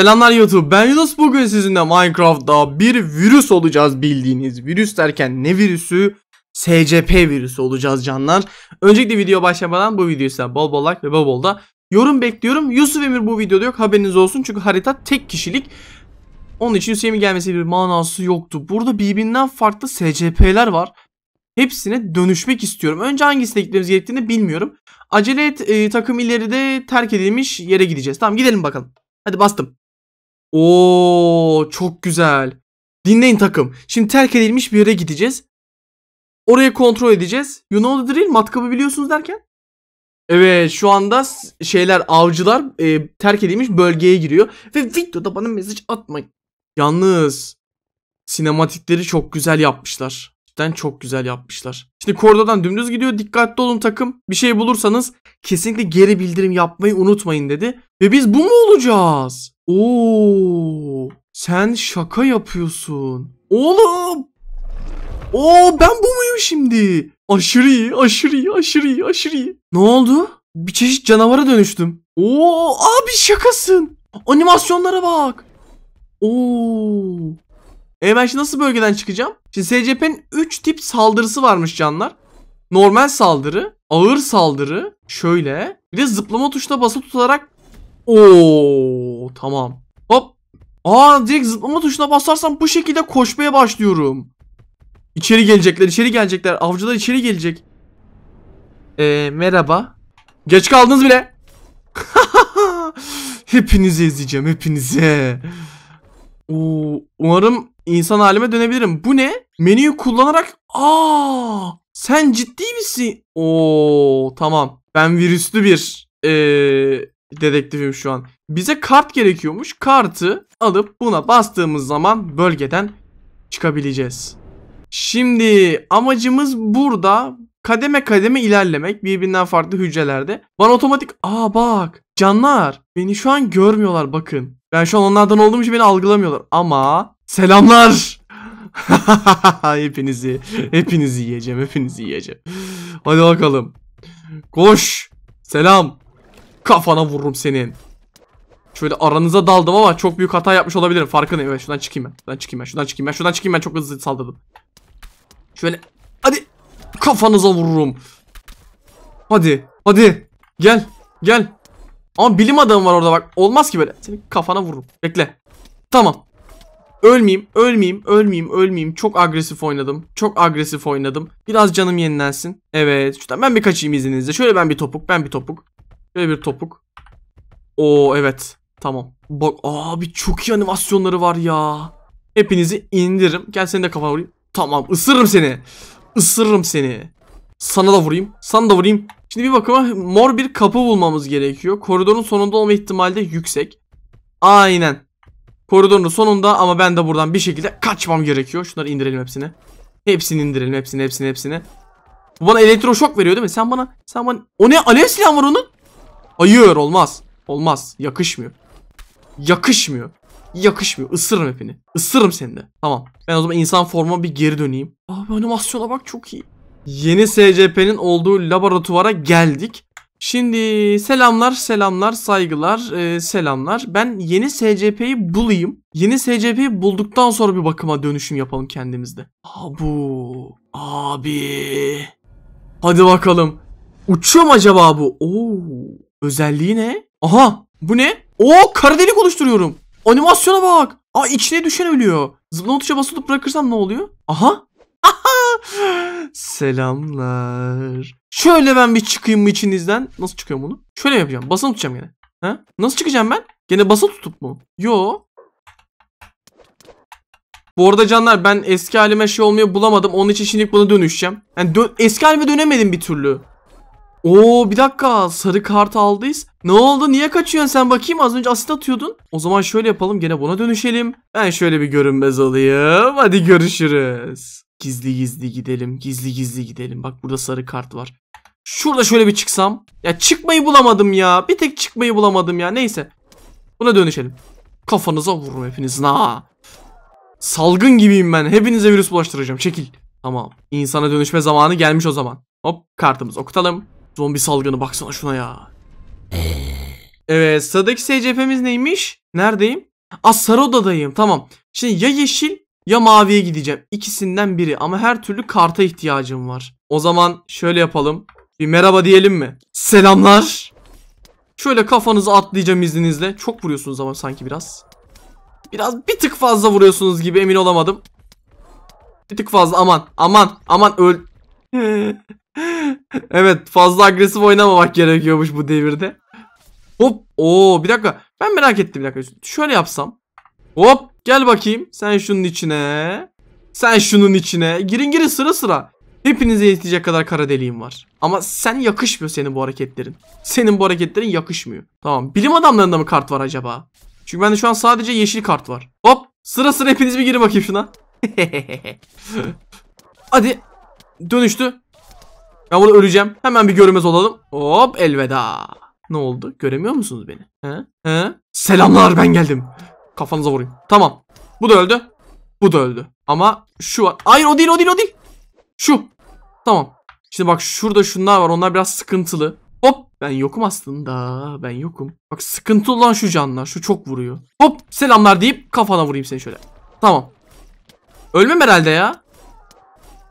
Selamlar YouTube ben Yunus bugün sizinle Minecraft'da bir virüs olacağız bildiğiniz virüs derken ne virüsü SCP virüsü olacağız canlar Öncelikle video başlamadan bu videoyu size bol bol like ve bol bol da yorum bekliyorum Yusuf Emir bu videoda yok haberiniz olsun çünkü harita tek kişilik Onun için Yusuf Emir gelmesi bir manası yoktu burada birbirinden farklı SCP'ler var Hepsine dönüşmek istiyorum. Önce hangisi gitmemiz gerektiğini bilmiyorum. Acele et e, takım ileride terk edilmiş yere gideceğiz. Tamam gidelim bakalım. Hadi bastım. Oo çok güzel. Dinleyin takım. Şimdi terk edilmiş bir yere gideceğiz. Oraya kontrol edeceğiz. You know the drill. Matkabı biliyorsunuz derken. Evet şu anda şeyler avcılar e, terk edilmiş bölgeye giriyor. Ve videoda bana mesaj atmayın. Yalnız sinematikleri çok güzel yapmışlar. Cidden çok güzel yapmışlar. Şimdi kordodan dümdüz gidiyor. Dikkatli olun takım. Bir şey bulursanız kesinlikle geri bildirim yapmayı unutmayın dedi. Ve biz bu mu olacağız? Oo, sen şaka yapıyorsun. Oğlum. Oo ben bu muyum şimdi? Aşırı iyi, aşırı iyi, aşırı iyi, aşırı iyi. Ne oldu? Bir çeşit canavara dönüştüm. Oo abi şakasın. Animasyonlara bak. Oo. E ben şimdi nasıl bölgeden çıkacağım? Şimdi SCP'nin 3 tip saldırısı varmış canlar. Normal saldırı, ağır saldırı, şöyle. Bir de zıplama tuşuna basılı tutarak. Ooo tamam. Hop. Aa direkt zıplama tuşuna basarsam bu şekilde koşmaya başlıyorum. İçeri gelecekler, içeri gelecekler. Avcılar içeri gelecek. Ee, merhaba. Geç kaldınız bile. hepinizi ezeceğim, hepinize. Oo, umarım insan halime dönebilirim. Bu ne? Menüyü kullanarak aa sen ciddi misin? Oo tamam. Ben virüslü bir ee, dedektifim şu an. Bize kart gerekiyormuş. Kartı alıp buna bastığımız zaman bölgeden çıkabileceğiz. Şimdi amacımız burada kademe kademe ilerlemek birbirinden farklı hücrelerde. Bana otomatik aa bak canlar beni şu an görmüyorlar bakın. Ben şu an onlardan olduğum için beni algılamıyorlar ama Selamlar. hepinizi, hepinizi yiyeceğim, hepinizi yiyeceğim. Hadi bakalım. Koş. Selam. Kafana vururum senin. Şöyle aranıza daldım ama çok büyük hata yapmış olabilirim. Farkındayım. Evet şuradan çıkayım ben. Şuradan çıkayım ben. Şuradan çıkayım ben. Şuradan çıkayım ben. Çok hızlı saldırdım. Şöyle. Hadi. Kafanıza vururum. Hadi. Hadi. Gel. Gel. Ama bilim adamı var orada bak. Olmaz ki böyle. Senin kafana vururum. Bekle. Tamam. Ölmeyeyim, ölmeyeyim, ölmeyeyim, ölmeyeyim. Çok agresif oynadım. Çok agresif oynadım. Biraz canım yenilensin. Evet, şuradan ben bir kaçayım izninizle. Şöyle ben bir topuk, ben bir topuk. Şöyle bir topuk. Oo evet. Tamam. Bak abi çok iyi animasyonları var ya. Hepinizi indiririm. Gel seni de kafana vurayım. Tamam ısırırım seni. Isırırım seni. Sana da vurayım. Sana da vurayım. Şimdi bir bakıma mor bir kapı bulmamız gerekiyor. Koridorun sonunda olma ihtimali de yüksek. Aynen. Koridorun sonunda ama ben de buradan bir şekilde kaçmam gerekiyor. Şunları indirelim hepsini. Hepsini indirelim hepsini hepsini hepsini. Bu bana elektro şok veriyor değil mi? Sen bana sen bana o ne alev silahı var onun? Hayır olmaz. Olmaz. Yakışmıyor. Yakışmıyor. Yakışmıyor. Isırırım hepini. Isırırım seni de. Tamam. Ben o zaman insan formuma bir geri döneyim. Abi animasyona bak çok iyi. Yeni SCP'nin olduğu laboratuvara geldik. Şimdi selamlar selamlar saygılar e, selamlar. Ben yeni SCP'yi bulayım. Yeni SCP'yi bulduktan sonra bir bakıma dönüşüm yapalım kendimizde. Abu abi. Hadi bakalım. Uçuyor mu acaba bu? Oo. Özelliği ne? Aha bu ne? Oo kara delik oluşturuyorum. Animasyona bak. Aa içine düşen ölüyor. Zıplama tuşa basılıp bırakırsam ne oluyor? Aha. Aha. Selamlar. Şöyle ben bir çıkayım mı içinizden? Nasıl çıkıyorum bunu? Şöyle yapacağım. Basılı tutacağım gene. Ha? Nasıl çıkacağım ben? Gene basılı tutup mu? Yo. Bu arada canlar ben eski halime şey olmayı bulamadım. Onun için şimdi buna dönüşeceğim. Yani dö eski halime dönemedim bir türlü. Oo bir dakika sarı kart aldıyız. Ne oldu niye kaçıyorsun sen bakayım az önce asit atıyordun. O zaman şöyle yapalım gene buna dönüşelim. Ben şöyle bir görünmez olayım. Hadi görüşürüz. Gizli gizli gidelim. Gizli gizli gidelim. Bak burada sarı kart var. Şurada şöyle bir çıksam. Ya çıkmayı bulamadım ya. Bir tek çıkmayı bulamadım ya. Neyse. Buna dönüşelim. Kafanıza vururum hepiniz. Na, Salgın gibiyim ben. Hepinize virüs bulaştıracağım. Çekil. Tamam. İnsana dönüşme zamanı gelmiş o zaman. Hop kartımız okutalım. Zombi salgını baksana şuna ya. Evet sıradaki SCP'miz neymiş? Neredeyim? Aa sarı odadayım. Tamam. Şimdi ya yeşil ya maviye gideceğim. İkisinden biri ama her türlü karta ihtiyacım var. O zaman şöyle yapalım. Bir merhaba diyelim mi? Selamlar. Şöyle kafanızı atlayacağım izninizle. Çok vuruyorsunuz ama sanki biraz. Biraz bir tık fazla vuruyorsunuz gibi emin olamadım. Bir tık fazla aman aman aman öl. evet fazla agresif oynamamak gerekiyormuş bu devirde. Hop. Oo bir dakika. Ben merak ettim bir dakika. Şöyle yapsam. Hop. Gel bakayım sen şunun içine. Sen şunun içine. Girin girin sıra sıra. Hepinize yetecek kadar kara deliğim var. Ama sen yakışmıyor senin bu hareketlerin. Senin bu hareketlerin yakışmıyor. Tamam bilim adamlarında mı kart var acaba? Çünkü bende şu an sadece yeşil kart var. Hop sıra sıra hepiniz bir girin bakayım şuna. Hadi. Dönüştü. Ben burada öleceğim. Hemen bir görünmez olalım. Hop elveda. Ne oldu? Göremiyor musunuz beni? He? He? Selamlar ben geldim. Kafanıza vurayım. Tamam. Bu da öldü. Bu da öldü. Ama şu var. Hayır o değil o değil o değil. Şu. Tamam. Şimdi bak şurada şunlar var. Onlar biraz sıkıntılı. Hop. Ben yokum aslında. Ben yokum. Bak sıkıntılı olan şu canlar. Şu çok vuruyor. Hop. Selamlar deyip kafana vurayım seni şöyle. Tamam. Ölmem herhalde ya.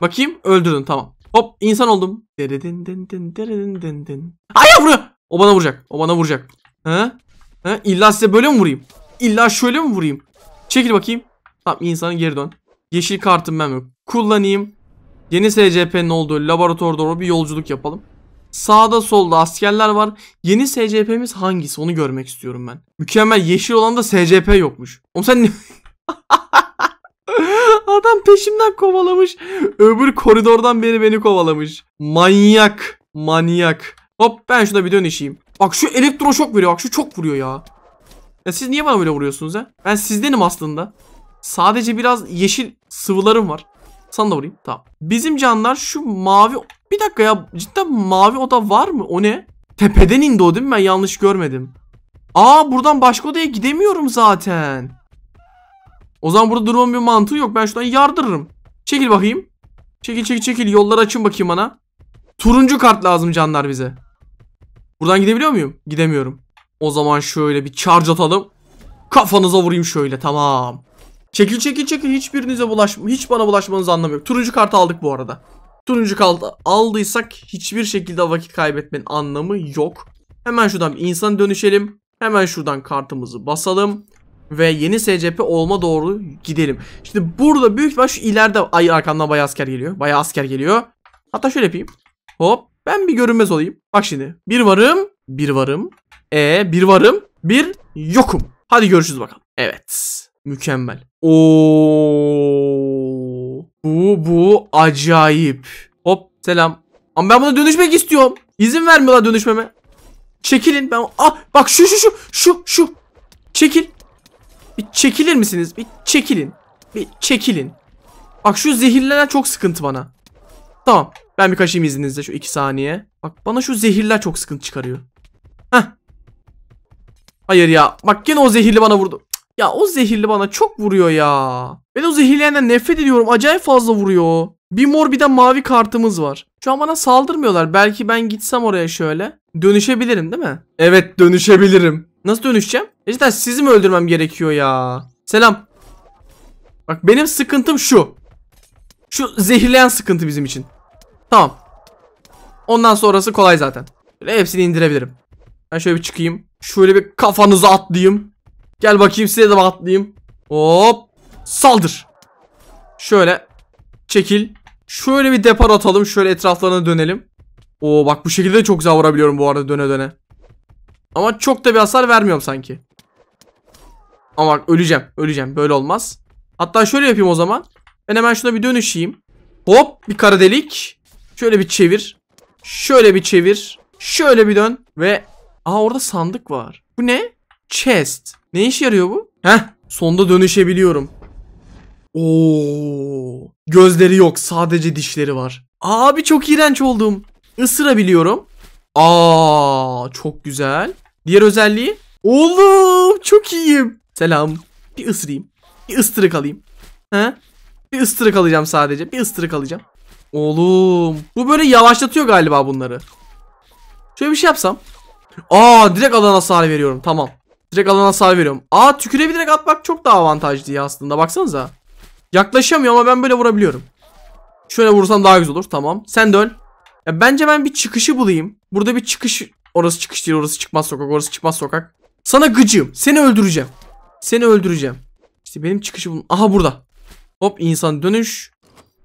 Bakayım. Öldürdün tamam. Hop insan oldum. Deredin din din deredin din din. Ay vuruyor. O bana vuracak. O bana vuracak. He? He? İlla size böyle mi vurayım? İlla şöyle mi vurayım? Çekil bakayım. Tamam insanı geri dön. Yeşil kartım ben yok. Kullanayım. Yeni SCP'nin olduğu laboratuvara doğru bir yolculuk yapalım. Sağda solda askerler var. Yeni SCP'miz hangisi onu görmek istiyorum ben. Mükemmel yeşil olan da SCP yokmuş. Oğlum sen ne... Adam peşimden kovalamış. Öbür koridordan beri beni kovalamış. Manyak. Manyak. Hop ben şuna bir dön işeyim. Bak şu elektroşok veriyor. Bak şu çok vuruyor ya. Ya siz niye bana böyle vuruyorsunuz ha? Ben sizdenim aslında. Sadece biraz yeşil sıvılarım var. Sana da vurayım. Tamam. Bizim canlar şu mavi... Bir dakika ya. Cidden mavi oda var mı? O ne? Tepeden indi o değil mi? Ben yanlış görmedim. Aa buradan başka odaya gidemiyorum zaten. O zaman burada durmam bir mantığı yok. Ben şuradan yardırırım. Çekil bakayım. Çekil çekil çekil. Yolları açın bakayım bana. Turuncu kart lazım canlar bize. Buradan gidebiliyor muyum? Gidemiyorum. O zaman şöyle bir charge atalım. Kafanıza vurayım şöyle tamam. Çekil çekil çekil hiçbirinize bulaşma. Hiç bana bulaşmanız anlamı Turuncu kartı aldık bu arada. Turuncu kartı aldıysak hiçbir şekilde vakit kaybetmenin anlamı yok. Hemen şuradan bir insan dönüşelim. Hemen şuradan kartımızı basalım. Ve yeni SCP olma doğru gidelim. Şimdi burada büyük ihtimal şu ileride ay arkamdan bayağı asker geliyor. Bayağı asker geliyor. Hatta şöyle yapayım. Hop ben bir görünmez olayım. Bak şimdi bir varım bir varım e bir varım, bir yokum. Hadi görüşürüz bakalım. Evet. Mükemmel. Oo. Bu bu acayip. Hop selam. Ama ben buna dönüşmek istiyorum. İzin vermiyorlar dönüşmeme. Çekilin ben. Ah bak şu şu şu şu şu. Çekil. Bir çekilir misiniz? Bir çekilin. Bir çekilin. Bak şu zehirlenen çok sıkıntı bana. Tamam. Ben bir kaçayım izninizle şu iki saniye. Bak bana şu zehirler çok sıkıntı çıkarıyor. Heh. Hayır ya. Bak yine o zehirli bana vurdu. Ya o zehirli bana çok vuruyor ya. Ben o zehirliyenden nefret ediyorum. Acayip fazla vuruyor. Bir mor bir de mavi kartımız var. Şu an bana saldırmıyorlar. Belki ben gitsem oraya şöyle. Dönüşebilirim değil mi? Evet dönüşebilirim. Nasıl dönüşeceğim? Ejder sizi mi öldürmem gerekiyor ya? Selam. Bak benim sıkıntım şu. Şu zehirleyen sıkıntı bizim için. Tamam. Ondan sonrası kolay zaten. Böyle hepsini indirebilirim. Ben şöyle bir çıkayım. Şöyle bir kafanıza atlayayım. Gel bakayım size de atlayayım. Hop. Saldır. Şöyle. Çekil. Şöyle bir depar atalım. Şöyle etraflarına dönelim. Oo bak bu şekilde çok güzel vurabiliyorum bu arada döne döne. Ama çok da bir hasar vermiyorum sanki. Ama bak öleceğim. Öleceğim. Böyle olmaz. Hatta şöyle yapayım o zaman. Ben hemen şuna bir dönüşeyim. Hop bir kara delik. Şöyle bir çevir. Şöyle bir çevir. Şöyle bir dön. Ve Aa orada sandık var. Bu ne? Chest. Ne iş yarıyor bu? Heh. Sonda dönüşebiliyorum. Oo. Gözleri yok. Sadece dişleri var. Abi çok iğrenç oldum. Isırabiliyorum. Aa çok güzel. Diğer özelliği? Oğlum çok iyiyim. Selam. Bir ısırayım. Bir ıstırık alayım. He? Bir ıstırık alacağım sadece. Bir ıstırık alacağım. Oğlum. Bu böyle yavaşlatıyor galiba bunları. Şöyle bir şey yapsam. Aa direkt alana hasar veriyorum. Tamam. Direkt alana hasar veriyorum. Aa tükürebilerek atmak çok daha avantajlı ya aslında. Baksanıza. Yaklaşamıyor ama ben böyle vurabiliyorum. Şöyle vursam daha güzel olur. Tamam. Sen de Ya bence ben bir çıkışı bulayım. Burada bir çıkış. Orası çıkış değil. Orası çıkmaz sokak. Orası çıkmaz sokak. Sana gıcığım. Seni öldüreceğim. Seni öldüreceğim. İşte benim çıkışı bulun. Aha burada. Hop insan dönüş.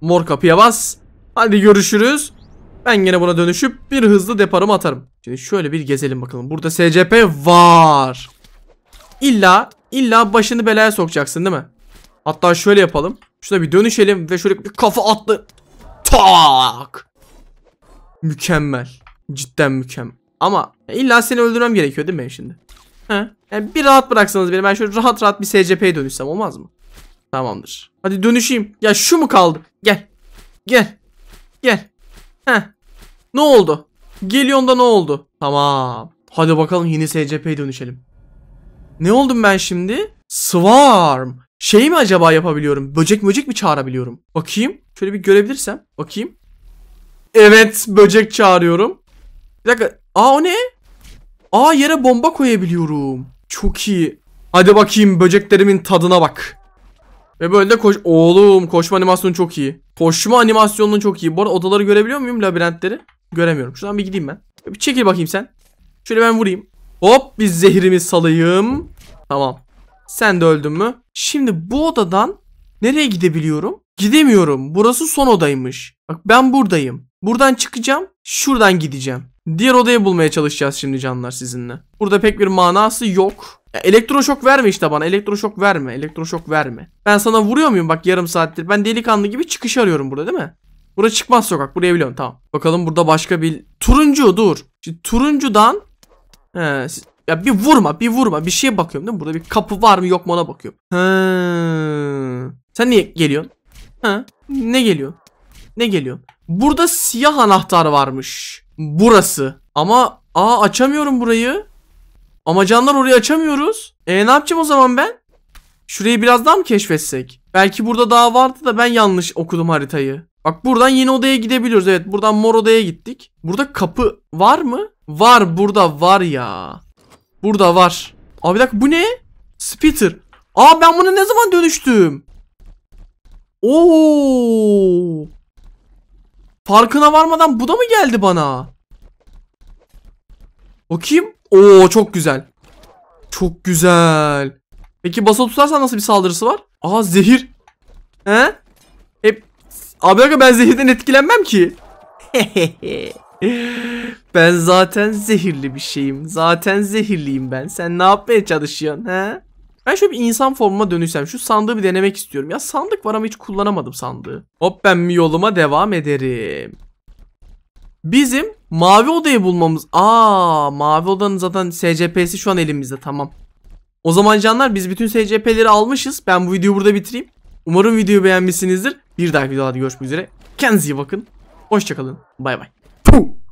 Mor kapıya bas. Hadi görüşürüz. Ben yine buna dönüşüp bir hızlı deparımı atarım. Şimdi şöyle bir gezelim bakalım. Burada SCP var. İlla, illa başını belaya sokacaksın değil mi? Hatta şöyle yapalım. Şuna bir dönüşelim ve şöyle bir kafa atlı. Tak. Mükemmel. Cidden mükemmel. Ama illa seni öldürmem gerekiyor değil mi şimdi? He. Yani bir rahat bıraksanız beni ben şöyle rahat rahat bir SCP'ye dönüşsem olmaz mı? Tamamdır. Hadi dönüşeyim. Ya şu mu kaldı? Gel. Gel. Gel. Heh. Ne oldu? Gelion'da ne oldu? Tamam. Hadi bakalım yeni SCP'ye dönüşelim. Ne oldum ben şimdi? Swarm. Şey mi acaba yapabiliyorum? Böcek böcek mi çağırabiliyorum? Bakayım. Şöyle bir görebilirsem. Bakayım. Evet böcek çağırıyorum. Bir dakika. Aa o ne? Aa yere bomba koyabiliyorum. Çok iyi. Hadi bakayım böceklerimin tadına bak. Ve böyle de koş... Oğlum koşma animasyonu çok iyi. Koşma animasyonunun çok iyi. Bu arada odaları görebiliyor muyum labirentleri? Göremiyorum. Şuradan bir gideyim ben. Bir çekil bakayım sen. Şöyle ben vurayım. Hop bir zehrimi salayım. Tamam. Sen de öldün mü? Şimdi bu odadan nereye gidebiliyorum? Gidemiyorum. Burası son odaymış. Bak ben buradayım. Buradan çıkacağım. Şuradan gideceğim. Diğer odayı bulmaya çalışacağız şimdi canlar sizinle. Burada pek bir manası yok. Ya elektroşok verme işte bana. Elektroşok verme. Elektroşok verme. Ben sana vuruyor muyum bak yarım saattir? Ben delikanlı gibi çıkış arıyorum burada değil mi? Buraya çıkmaz sokak. Buraya biliyorum tamam. Bakalım burada başka bir... Turuncu dur. Şimdi turuncudan... He, ya bir vurma bir vurma bir şeye bakıyorum değil mi? Burada bir kapı var mı yok mu ona bakıyorum. He. Sen niye geliyorsun? He. Ne geliyor? Ne geliyor? Burada siyah anahtar varmış. Burası. Ama aa açamıyorum burayı. Ama canlar orayı açamıyoruz. E ne yapacağım o zaman ben? Şurayı biraz daha mı keşfetsek? Belki burada daha vardı da ben yanlış okudum haritayı. Bak buradan yeni odaya gidebiliyoruz. Evet buradan mor odaya gittik. Burada kapı var mı? Var burada var ya. Burada var. Abi bir dakika bu ne? Spitter. Aa ben bunu ne zaman dönüştüm? Oo. Farkına varmadan bu da mı geldi bana? Bakayım. Oo çok güzel. Çok güzel. Peki basa tutarsan nasıl bir saldırısı var? Aa zehir. He? Abi aga ben zehirden etkilenmem ki. ben zaten zehirli bir şeyim. Zaten zehirliyim ben. Sen ne yapmaya çalışıyorsun he? Ben şöyle bir insan formuma dönüşsem şu sandığı bir denemek istiyorum. Ya sandık var ama hiç kullanamadım sandığı. Hop ben yoluma devam ederim. Bizim mavi odayı bulmamız. Aa mavi odanın zaten SCP'si şu an elimizde tamam. O zaman canlar biz bütün SCP'leri almışız. Ben bu videoyu burada bitireyim. Umarım videoyu beğenmişsinizdir. Bir dahaki videoda görüşmek üzere. Kendinize iyi bakın. Hoşçakalın. Bay bay. Puh.